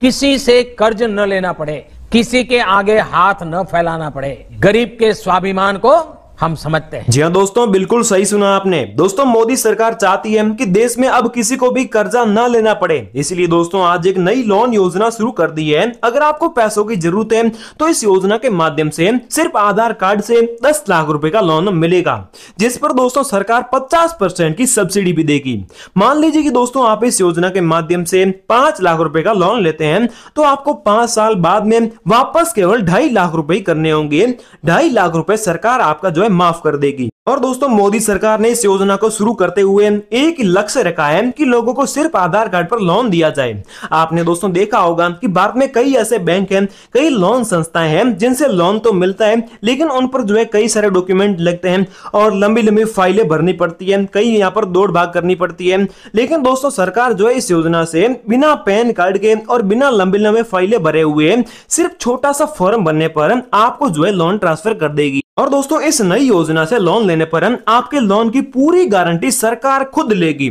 किसी से कर्ज न लेना पड़े किसी के आगे हाथ न फैलाना पड़े गरीब के स्वाभिमान को हम समझते हैं जी हाँ दोस्तों बिल्कुल सही सुना आपने दोस्तों मोदी सरकार चाहती है कि देश में अब किसी को भी कर्जा न लेना पड़े इसलिए दोस्तों आज एक नई लोन योजना शुरू कर दी है अगर आपको पैसों की जरूरत है तो इस योजना के माध्यम से सिर्फ आधार कार्ड से दस लाख रुपए का लोन मिलेगा जिस पर दोस्तों सरकार पचास परसेंट की सब्सिडी भी देगी मान लीजिए की दोस्तों आप इस योजना के माध्यम से पांच लाख रूपए का लोन लेते हैं तो आपको पांच साल बाद में वापस केवल ढाई लाख रूपए करने होंगे ढाई लाख रूपए सरकार आपका जो है माफ कर देगी और दोस्तों मोदी सरकार ने इस योजना को शुरू करते हुए एक लक्ष्य रखा है कि लोगों को सिर्फ आधार कार्ड पर लोन दिया जाए आपने दोस्तों देखा होगा कि भारत में कई ऐसे बैंक हैं कई लोन संस्थाएं हैं जिनसे लोन तो मिलता है लेकिन उन पर जो है कई सारे डॉक्यूमेंट लगते हैं और लंबी लंबी फाइलें भरनी पड़ती है कई यहाँ पर दौड़ भाग करनी पड़ती है लेकिन दोस्तों सरकार जो है इस योजना से बिना पैन कार्ड के और बिना लंबी लंबे फाइलें भरे हुए सिर्फ छोटा सा फॉर्म बनने पर आपको जो है लोन ट्रांसफर कर देगी और दोस्तों इस नई योजना से लोन लेने लेने पर आपके लोन की पूरी गारंटी सरकार खुद लेगी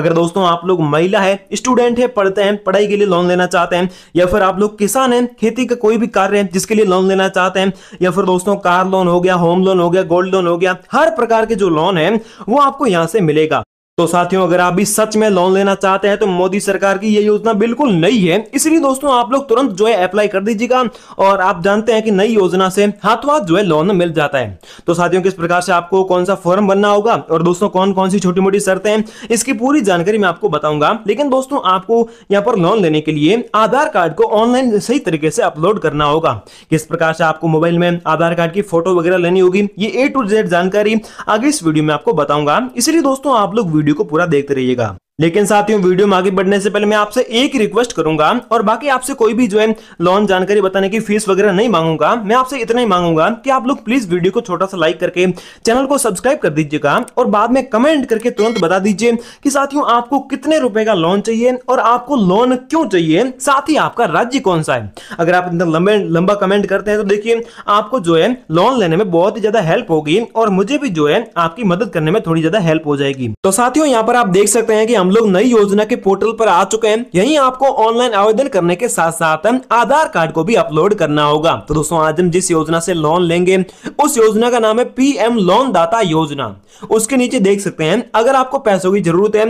अगर दोस्तों आप लोग महिला है स्टूडेंट है पढ़ते हैं पढ़ाई के लिए लोन लेना चाहते हैं या फिर आप लोग किसान हैं खेती का कोई भी कार्य है जिसके लिए लोन लेना चाहते हैं या फिर दोस्तों कार लोन हो गया होम लोन हो गया गोल्ड लोन हो गया हर प्रकार के जो लोन है वो आपको यहाँ से मिलेगा तो साथियों अगर आप भी सच में लोन लेना चाहते हैं तो मोदी सरकार की यह योजना बिल्कुल नई है इसलिए दोस्तों आप लोग तुरंत जो है अप्लाई कर दीजिएगा और आप जानते हैं कि नई योजना से हाथों हाथ जो है लोन मिल जाता है तो साथियों किस प्रकार से आपको कौन सा फॉर्म बनना होगा और दोस्तों कौन कौन सी छोटी मोटी शर्तें हैं इसकी पूरी जानकारी मैं आपको बताऊंगा लेकिन दोस्तों आपको यहाँ पर लोन लेने के लिए आधार कार्ड को ऑनलाइन सही तरीके से अपलोड करना होगा किस प्रकार से आपको मोबाइल में आधार कार्ड की फोटो वगैरह लेनी होगी ये ए टू जेड जानकारी आगे इस वीडियो में आपको बताऊंगा इसलिए दोस्तों आप लोग वीडियो वीडियो को पूरा देखते रहिएगा लेकिन साथियों वीडियो में आगे बढ़ने से पहले मैं आपसे एक रिक्वेस्ट करूंगा और बाकी आपसे कोई भी जो है लोन जानकारी बताने की फीस वगैरह नहीं मांगूंगा मैं आपसे इतना ही मांगूंगा कि आप लोग प्लीज वीडियो को छोटा सा लाइक करके चैनल को सब्सक्राइब कर दीजिएगा और बाद में कमेंट करके तुरंत बता दीजिए कि साथियों आपको कितने रुपए का लोन चाहिए और आपको लोन क्यों चाहिए साथ ही आपका राज्य कौन सा है अगर आप इतना लंबे लंबा कमेंट करते हैं तो देखिए आपको जो है लोन लेने में बहुत ही ज्यादा हेल्प होगी और मुझे भी जो है आपकी मदद करने में थोड़ी ज्यादा हेल्प हो जाएगी तो साथियों यहाँ पर आप देख सकते हैं कि हम लोग नई योजना के पोर्टल पर आ चुके हैं यहीं आपको ऑनलाइन आवेदन करने के साथ साथ आधार कार्ड को भी अपलोड करना होगा तो दोस्तों आज हम जिस योजना से लोन लेंगे उस योजना का नाम है पीएम लोन दाता योजना उसके नीचे देख सकते हैं अगर आपको पैसों की जरूरत है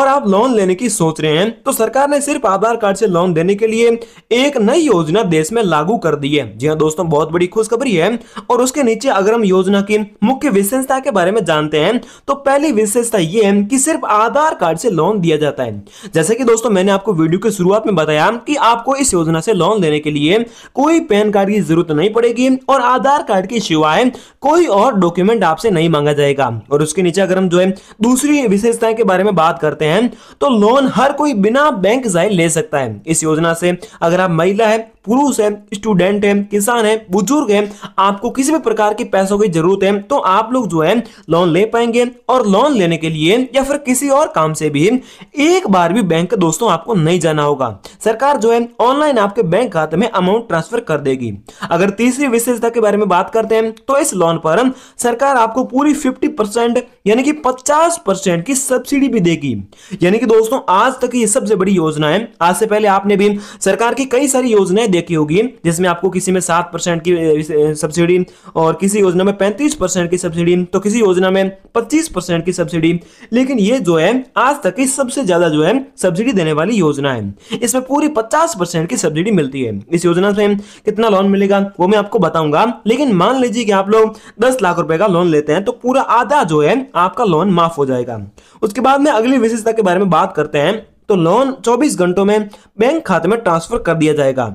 और आप लोन लेने की सोच रहे हैं तो सरकार ने सिर्फ आधार कार्ड से लोन देने के लिए एक नई योजना देश में लागू कर दी है जी हाँ दोस्तों बहुत बड़ी खुशखबरी है और उसके नीचे अगर हम योजना की मुख्य विशेषता के बारे में जानते हैं तो पहली विशेषता ये है कि सिर्फ आधार कार्ड से लोन दिया जाता है जैसे कि दोस्तों मैंने आपको वीडियो के शुरुआत में बताया कि आपको इस योजना से लोन लेने के लिए कोई पैन कार्ड की जरूरत नहीं पड़ेगी और आधार कार्ड के सिवाय कोई और डॉक्यूमेंट आपसे नहीं मांगा जाएगा और उसके नीचे अगर हम जो है दूसरी विशेषताएं के बारे में बात करते हैं तो लोन हर कोई बिना बैंक जाए ले सकता है इस योजना से अगर आप महिला है पुरुष है स्टूडेंट है किसान है बुजुर्ग है आपको किसी भी प्रकार के पैसों की जरूरत है तो आप लोग जो है लोन ले पाएंगे और लोन लेने के लिए या फिर किसी और काम से भी लिए एक बार भी बैंक दोस्तों आपको नहीं जाना होगा सरकार जो है ऑनलाइन आपके बैंक खाते में अमाउंट ट्रांसफर कर देगी अगर तीसरी विशेषता के बारे में बात करते हैं तो इस लोन पर सरकार आपको पूरी फिफ्टी परसेंट यानी कि पचास परसेंट की सब्सिडी भी देगी यानी कि दोस्तों आज तक ये सबसे बड़ी योजना है आज से पहले आपने भी सरकार की कई सारी योजनाएं देखी होगी जिसमें आपको किसी में सात परसेंट की सब्सिडी और किसी योजना में पैंतीस परसेंट की सब्सिडी तो किसी योजना में पच्चीस परसेंट की सब्सिडी लेकिन ये जो है आज तक की सबसे ज्यादा जो है सब्सिडी देने वाली योजना है इसमें पूरी पचास परसेंट की सब्सिडी मिलती है इस योजना से कितना लोन मिलेगा वो मैं आपको बताऊंगा लेकिन मान लीजिए कि आप लोग दस लाख रुपए का लोन लेते हैं तो पूरा आधा जो है आपका लोन माफ हो जाएगा उसके बाद में अगली विशेषता के बारे में बात करते हैं तो लोन 24 घंटों में बैंक खाते में ट्रांसफर कर दिया जाएगा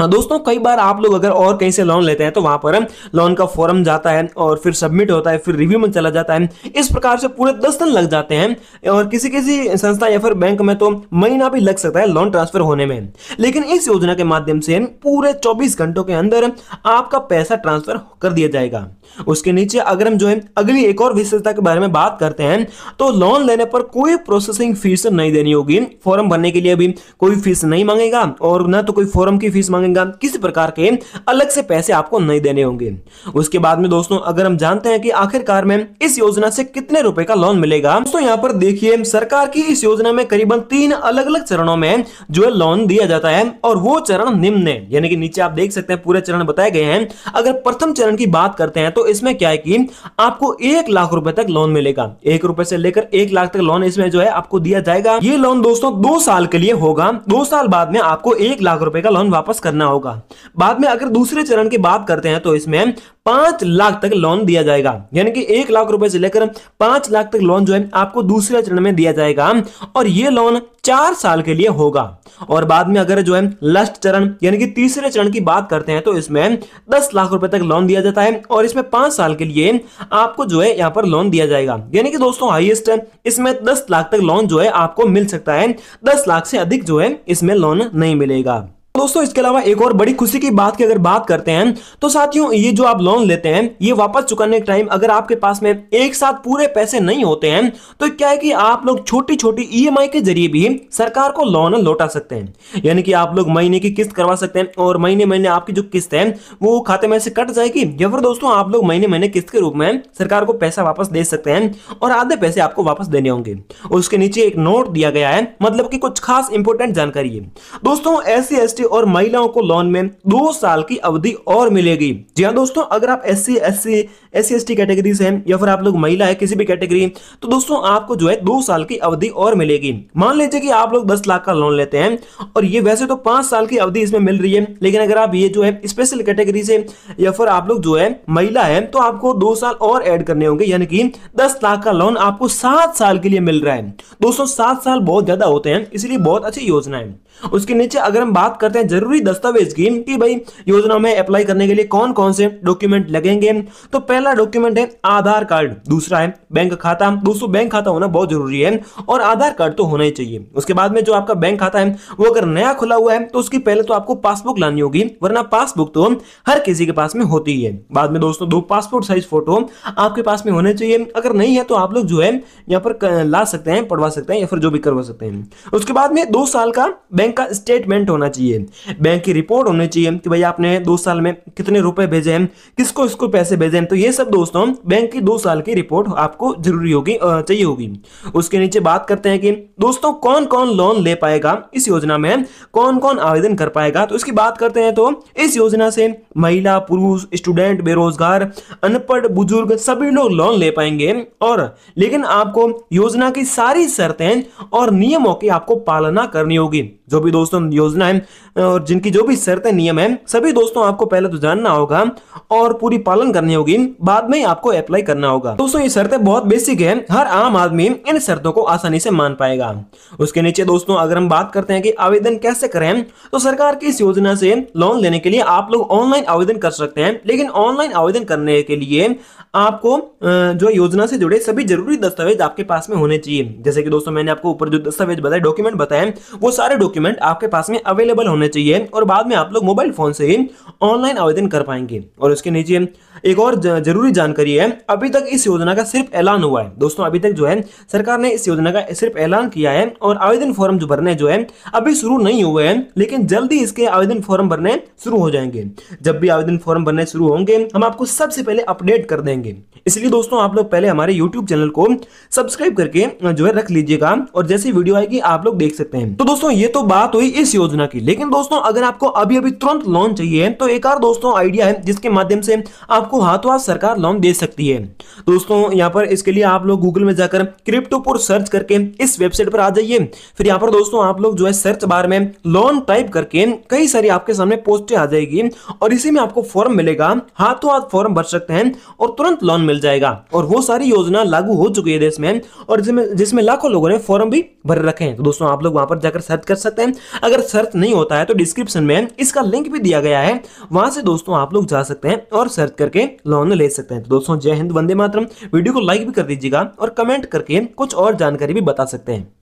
हाँ, दोस्तों कई बार आप लोग अगर और कहीं से लोन लेते हैं तो वहां पर लोन का फॉर्म जाता है और फिर सबमिट होता है फिर रिव्यू में चला जाता है इस प्रकार से पूरे दस दिन लग जाते हैं और किसी किसी संस्था या फिर बैंक में तो महीना भी लग सकता है लोन ट्रांसफर होने में लेकिन इस योजना के माध्यम से पूरे चौबीस घंटों के अंदर आपका पैसा ट्रांसफर कर दिया जाएगा उसके नीचे अगर हम जो है अगली एक और विशेषता के बारे में बात करते हैं तो लोन लेने पर कोई प्रोसेसिंग फीस नहीं देनी होगी फॉर्म भरने के लिए भी कोई फीस नहीं मांगेगा और न तो कोई फॉर्म की फीस मांगेगा बनेगा किसी प्रकार के अलग से पैसे आपको नहीं देने होंगे उसके बाद में दोस्तों अगर हम जानते हैं कि आखिरकार में इस योजना से कितने रुपए का लोन मिलेगा दोस्तों यहाँ पर देखिए सरकार की इस योजना में करीबन तीन अलग अलग चरणों में जो है लोन दिया जाता है और वो चरण निम्न है यानी कि नीचे आप देख सकते हैं पूरे चरण बताए गए हैं अगर प्रथम चरण की बात करते हैं तो इसमें क्या है कि आपको एक लाख रुपए तक लोन मिलेगा एक रुपए से लेकर एक लाख तक लोन इसमें जो है आपको दिया जाएगा ये लोन दोस्तों दो साल के लिए होगा दो साल बाद में आपको एक लाख रुपए का लोन वापस करना भरना होगा बाद में अगर दूसरे चरण की बात करते हैं तो इसमें पांच लाख तक लोन दिया जाएगा यानी कि एक लाख रुपए से लेकर पांच लाख तक लोन जो है आपको दूसरे चरण में दिया जाएगा और ये लोन चार साल के लिए होगा और बाद में अगर जो है लास्ट चरण यानी कि तीसरे चरण की बात करते हैं तो इसमें दस लाख रुपए तक लोन दिया जाता है और इसमें पांच साल के लिए आपको जो है यहाँ पर लोन दिया जाएगा यानी कि दोस्तों हाईएस्ट इसमें दस लाख तक लोन जो है आपको मिल सकता है दस लाख से अधिक जो है इसमें लोन नहीं मिलेगा दोस्तों इसके अलावा एक और बड़ी खुशी की बात की अगर बात करते हैं तो साथियों ये जो आप लोन लेते हैं ये वापस चुकाने के टाइम अगर आपके पास में एक साथ पूरे पैसे नहीं होते हैं तो क्या है कि आप लोग छोटी छोटी ईएमआई के जरिए भी सरकार को लोन लौटा सकते हैं यानी कि आप लोग महीने की किस्त करवा सकते हैं और महीने महीने आपकी जो किस्त है वो खाते में से कट जाएगी या फिर दोस्तों आप लोग महीने महीने किस्त के रूप में सरकार को पैसा वापस दे सकते हैं और आधे पैसे आपको वापस देने होंगे और उसके नीचे एक नोट दिया गया है मतलब की कुछ खास इंपोर्टेंट जानकारी है दोस्तों एस सी और महिलाओं को लोन में दो साल की अवधि और मिलेगी जी हाँ दोस्तों अगर आप S C S C category से हैं या फिर आप लोग महिला है किसी भी कैटेगरी तो दोस्तों आपको जो है दो साल की अवधि और मिलेगी मान लीजिए कि आप लोग दस लाख का लोन लेते हैं और ये वैसे तो पांच साल की अवधि इसमें मिल रही है लेकिन अगर आप ये जो है स्पेशल कैटेगरी से या फिर आप लोग जो है महिला है तो आपको दो साल और एड करने होंगे यानी कि दस लाख का लोन आपको सात साल के लिए मिल रहा है दोस्तों सात साल बहुत ज्यादा होते हैं इसलिए बहुत अच्छी योजना है उसके नीचे अगर हम बात करते हैं जरूरी दस्तावेज की कि भाई योजना में अप्लाई करने के लिए कौन कौन से डॉक्यूमेंट लगेंगे तो पहला डॉक्यूमेंट है आधार कार्ड दूसरा है बैंक खाता दोस्तों बैंक खाता होना बहुत जरूरी है और आधार कार्ड तो होना ही चाहिए उसके बाद में जो आपका बैंक खाता है वो अगर नया खुला हुआ है तो उसकी पहले तो आपको पासबुक लानी होगी वरना पासबुक तो हर किसी के पास में होती ही है बाद में दोस्तों दो पासपोर्ट साइज फोटो आपके पास में होने चाहिए अगर नहीं है तो आप लोग जो है यहाँ पर ला सकते हैं पढ़वा सकते हैं या फिर जो भी करवा सकते हैं उसके बाद में दो साल का बैंक बैंक का स्टेटमेंट होना चाहिए बैंक की रिपोर्ट होनी चाहिए कि भाई आपने दो साल में कितने रुपए भेजे हैं किसको इसको पैसे भेजे हैं तो ये सब दोस्तों बैंक की दो साल की रिपोर्ट आपको जरूरी होगी चाहिए होगी उसके नीचे बात करते हैं कि दोस्तों कौन कौन लोन ले पाएगा इस योजना में कौन कौन आवेदन कर पाएगा तो इसकी बात करते हैं तो इस योजना से महिला पुरुष स्टूडेंट बेरोजगार अनपढ़ बुजुर्ग सभी लोग लोन ले पाएंगे और लेकिन आपको योजना की सारी शर्तें और नियमों की आपको पालना करनी होगी जो भी दोस्तों योजना है और जिनकी जो भी शर्तें नियम है सभी दोस्तों आपको पहले तो जानना होगा और पूरी पालन करनी होगी बाद में आपको अप्लाई करना होगा दोस्तों ये शर्तें बहुत बेसिक है हर आम आदमी इन शर्तों को आसानी से मान पाएगा उसके नीचे दोस्तों अगर हम बात करते हैं कि आवेदन कैसे करें तो सरकार की इस योजना से लोन लेने के लिए आप लोग ऑनलाइन आवेदन कर सकते हैं लेकिन ऑनलाइन आवेदन करने के लिए आपको जो योजना से जुड़े सभी जरूरी दस्तावेज आपके पास में होने चाहिए जैसे कि दोस्तों मैंने आपको ऊपर जो दस्तावेज बताए डॉक्यूमेंट बताए वो सारे डॉक्यूमेंट डॉक्यूमेंट आपके पास में अवेलेबल होने चाहिए और बाद में आप लोग मोबाइल फोन से ही ऑनलाइन आवेदन कर पाएंगे और उसके नीचे एक और जरूरी जानकारी है अभी तक इस योजना का सिर्फ ऐलान हुआ है दोस्तों अभी तक जो है सरकार ने इस योजना का सिर्फ ऐलान किया है और आवेदन फॉर्म जो भरने जो है अभी शुरू नहीं हुए हैं लेकिन जल्दी इसके आवेदन फॉर्म भरने शुरू हो जाएंगे जब भी आवेदन फॉर्म भरने शुरू होंगे हम आपको सबसे पहले अपडेट कर देंगे इसलिए दोस्तों आप लोग पहले हमारे यूट्यूब चैनल को सब्सक्राइब करके जो है रख लीजिएगा और जैसी वीडियो आएगी आप लोग देख सकते हैं तो दोस्तों ये तो बात हुई इस योजना की लेकिन दोस्तों अगर आपको अभी अभी तुरंत लोन चाहिए तो एक और दोस्तों आइडिया है जिसके माध्यम से आपको हाथों हाथ सरकार लोन दे सकती है दोस्तों यहाँ पर इसके लिए आप लोग गूगल में जाकर क्रिप्टोपुर सर्च करके इस वेबसाइट पर आ जाइए फिर यहाँ पर दोस्तों आप लोग जो है सर्च बार में लोन टाइप करके कई सारी आपके सामने पोस्टें आ जाएगी और इसी में आपको फॉर्म मिलेगा हाथों हाथ फॉर्म भर सकते हैं और तुरंत लोन मिल मिल जाएगा और वो सारी योजना लागू हो चुकी है देश में और जिसमें जिसमें लाखों लोगों ने फॉर्म भी भर रखे हैं तो दोस्तों आप लोग वहां पर जाकर सर्च कर सकते हैं अगर सर्च नहीं होता है तो डिस्क्रिप्शन में इसका लिंक भी दिया गया है वहां से दोस्तों आप लोग जा सकते हैं और सर्च करके लोन ले सकते हैं तो दोस्तों जय हिंद वंदे मातरम वीडियो को लाइक भी कर दीजिएगा और कमेंट करके कुछ और जानकारी भी बता सकते हैं